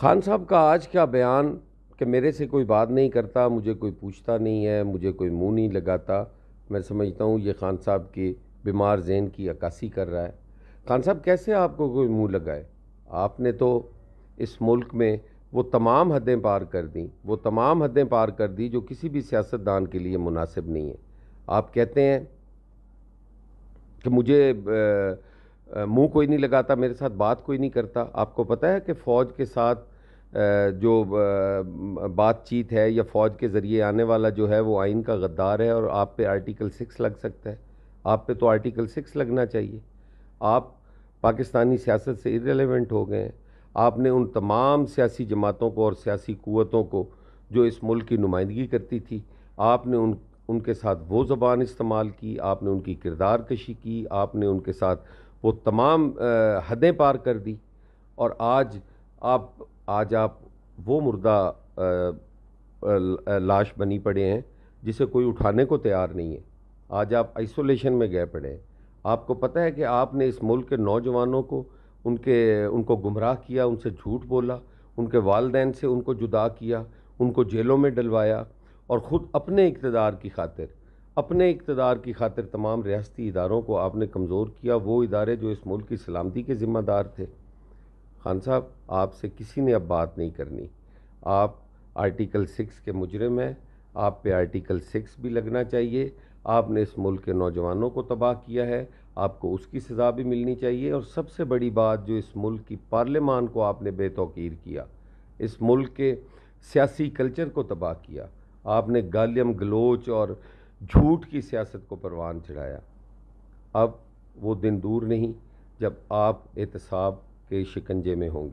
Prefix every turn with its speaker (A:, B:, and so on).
A: खान साहब का आज का बयान कि मेरे से कोई बात नहीं करता मुझे कोई पूछता नहीं है मुझे कोई मुंह नहीं लगाता मैं समझता हूँ ये खान साहब के बीमार जहन की अक्सी कर रहा है खान साहब कैसे आपको कोई मुंह लगाए आपने तो इस मुल्क में वो तमाम हदें पार कर दी वो तमाम हदें पार कर दी जो किसी भी सियासतदान के लिए मुनासिब नहीं है आप कहते हैं कि मुझे आ, मुंह कोई नहीं लगाता मेरे साथ बात कोई नहीं करता आपको पता है कि फ़ौज के साथ जो बातचीत है या फ़ौज के ज़रिए आने वाला जो है वो आइन का गद्दार है और आप पे आर्टिकल सिक्स लग सकता है आप पे तो आर्टिकल सिक्स लगना चाहिए आप पाकिस्तानी सियासत से इरेलीवेंट हो गए हैं आपने उन तमाम सियासी जमातों को और सियासी क़वतों को जो इस मुल्क की नुमाइंदगी करती थी आपने उन उनके साथ वो ज़बान इस्तेमाल की आपने उनकी किरदार कशी की आपने उनके साथ वो तमाम हदें पार कर दी और आज आप आज आप वो मुर्दा लाश बनी पड़े हैं जिसे कोई उठाने को तैयार नहीं है आज आप आइसोलेशन में गए पड़े हैं आपको पता है कि आपने इस मुल्क के नौजवानों को उनके उनको गुमराह किया उनसे झूठ बोला उनके वालदेन से उनको जुदा किया उनको जेलों में डलवाया और ख़ुद अपने इकतदार की खातिर अपने इकतदार की खातिर तमाम रियाती इदारों को आपने कमज़ोर किया वो इदारे जो इस मुल्क की सलामती के ज़िम्मेदार थे खान साहब आपसे किसी ने अब बात नहीं करनी आप आर्टिकल सिक्स के मुजरम हैं आप पे आर्टिकल सिक्स भी लगना चाहिए आपने इस मुल्क के नौजवानों को तबाह किया है आपको उसकी सज़ा भी मिलनी चाहिए और सबसे बड़ी बात जो इस मुल्क की पार्लियामान को आपने बेतौकीर किया इस मुल्क के सियासी कल्चर को तबाह किया आपने गालियम गलोच और झूठ की सियासत को परवान चढ़ाया अब वो दिन दूर नहीं जब आप एहतसाब के शिकंजे में होंगे